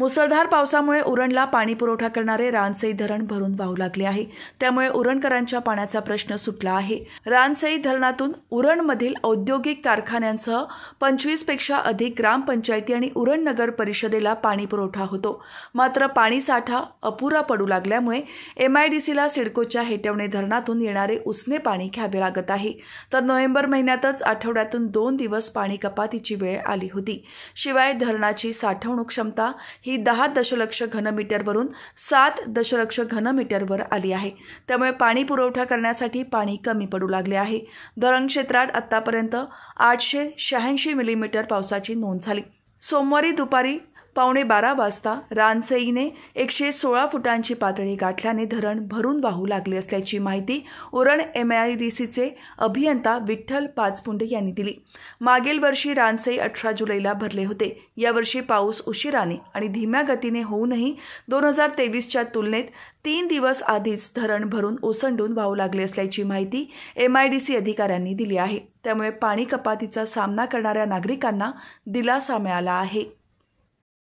मुसळधार पावसामुळे उरणला पाणी पुरवठा करणारे रानसई धरण भरून वाहू लागले आहे त्यामुळे उरणकरांच्या पाण्याचा प्रश्न सुटला आहे रानसई धरणातून उरणमधील औद्योगिक कारखान्यांसह पंचवीस पेक्षा अधिक ग्रामपंचायती आणि उरण नगर परिषदेला पाणी पुरवठा होतो मात्र पाणीसाठा अपुरा पडू लागल्यामुळे एमआयडीसीला सिडकोच्या हेटवणे धरणातून येणारे उसने पाणी घ्यावे लागत आहे तर नोव्हेंबर महिन्यातच आठवड्यातून दोन दिवस पाणी कपातीची वेळ आली होती शिवाय धरणाची साठवणूक क्षमता ही ही दहा दशलक्ष घनमीटरवरून सात दशलक्ष घनमीटरवर आली आहे त्यामुळे पाणी पुरवठा करण्यासाठी पाणी कमी पडू लागले आहे धरण क्षेत्रात आत्तापर्यंत आठशे शहाऐंशी मिलीमीटर पावसाची नोंद झाली सोमवारी दुपारी पावणे बारा वाजता रानसईने एकशे सोळा फुटांची पातळी गाठल्याने धरण भरून वाहू लागले असल्याची माहिती उरण एमआयडीसीचे अभियंता विठ्ठल पाचपुंडे यांनी दिली मागील वर्षी रानसई अठरा जुलैला भरले होते यावर्षी पाऊस उशिराने आणि धीम्या गतीने होऊनही दोन हजार तेवीसच्या तुलनेत तीन दिवस आधीच धरण भरून ओसंडून वाहू लागले असल्याची माहिती एमआयडीसी अधिकाऱ्यांनी दिली आहे त्यामुळे पाणी कपातीचा सामना करणाऱ्या नागरिकांना दिलासा मिळाला आहे